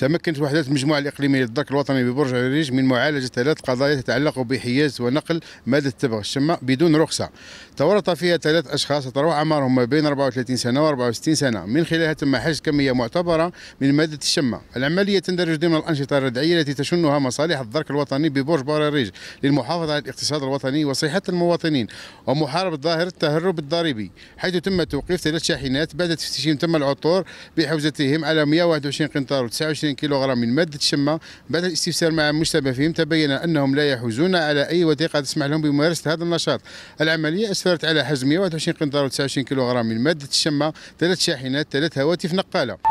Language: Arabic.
تمكنت وحدات المجموعة الإقليمية للدرك الوطني ببرج عريج من معالجة ثلاث قضايا تتعلق بحياز ونقل مادة التبغ الشماء بدون رخصة تورط فيها ثلاث أشخاص يتراوح أعمارهم ما بين 34 سنة و 64 سنة من خلالها تم حجز كمية معتبرة من مادة الشماء العملية تندرج ضمن الأنشطة الردعية التي تشنها مصالح الدرك الوطني ببرج بارريج للمحافظة على الاقتصاد الوطني وصحة المواطنين ومحاربة ظاهرة التهرب الضريبي حيث تم توقيف ثلاث شاحنات بعد تفتيشهم تم العثور بحوزتهم على 121 قنطار و 29 20 كيلوغرام من مادة الشمة بعد الاستفسار مع مجتبى فيهم تبين أنهم لا يحوزون على أي وثيقة تسمح لهم بممارسة هذا النشاط العملية أسفرت على حجم 121 قنطرة و29 كيلوغرام من مادة الشمة ثلاث شاحنات ثلاث هواتف نقالة